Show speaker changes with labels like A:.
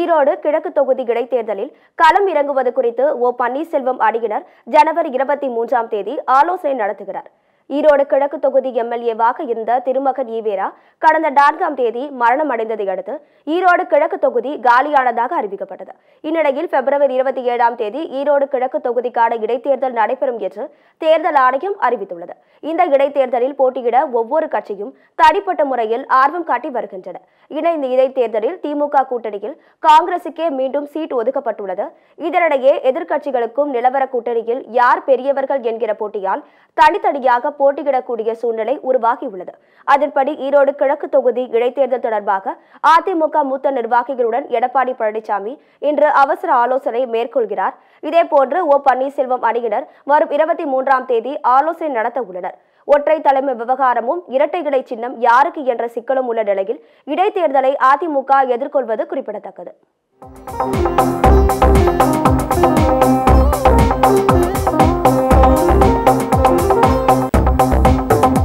A: ஈரோடு கிழக்கு தொகுதி இடைத்தேர்தலில் களம் இறங்குவது குறித்து ஓ பன்னீர்செல்வம் அணியினர் ஜனவரி இருபத்தி மூன்றாம் தேதி ஆலோசனை நடத்துகிறார் ஈரோடு கிழக்கு தொகுதி எம்எல்ஏவாக இருந்த திருமகன் ஈவேரா கடந்த நான்காம் தேதி மரணம் அடைந்ததை அடுத்து ஈரோடு கிழக்கு தொகுதி காலியானதாக அறிவிக்கப்பட்டது இந்நிலையில் பிப்ரவரி இருபத்தி ஏழாம் தேதி ஈரோடு கிழக்கு தொகுதிக்கான இடைத்தேர்தல் நடைபெறும் என்று தேர்தல் ஆணையம் அறிவித்துள்ளது இந்த இடைத்தேர்தலில் போட்டியிட ஒவ்வொரு கட்சியும் தனிப்பட்ட முறையில் ஆர்வம் காட்டி வருகின்றன இணைந்த இடைத்தேர்தலில் திமுக கூட்டணியில் காங்கிரசுக்கே மீண்டும் சீட் ஒதுக்கப்பட்டுள்ளது இதனிடையே எதிர்கட்சிகளுக்கும் நிலவர கூட்டணியில் யார் பெரியவர்கள் என்கிற போட்டியால் தனித்தனியாக போட்டியிடக்கூடிய சூழ்நிலை உருவாகியுள்ளது அதன்படி ஈரோடு கிழக்கு தொகுதி இடைத்தேர்தல் தொடர்பாக அதிமுக மூத்த நிர்வாகிகளுடன் எடப்பாடி பழனிசாமி இன்று அவசர ஆலோசனை மேற்கொள்கிறார் இதேபோன்று ஓ பன்னீர்செல்வம் அணியினர் வரும் இருபத்தி மூன்றாம் தேதி ஆலோசனை நடத்த உள்ளனர் ஒற்றை தலைமை விவகாரமும் இரட்டை இடை சின்னம் யாருக்கு என்ற சிக்கலும் உள்ள நிலையில் இடைத்தேர்தலை அதிமுக எதிர்கொள்வது குறிப்பிடத்தக்கது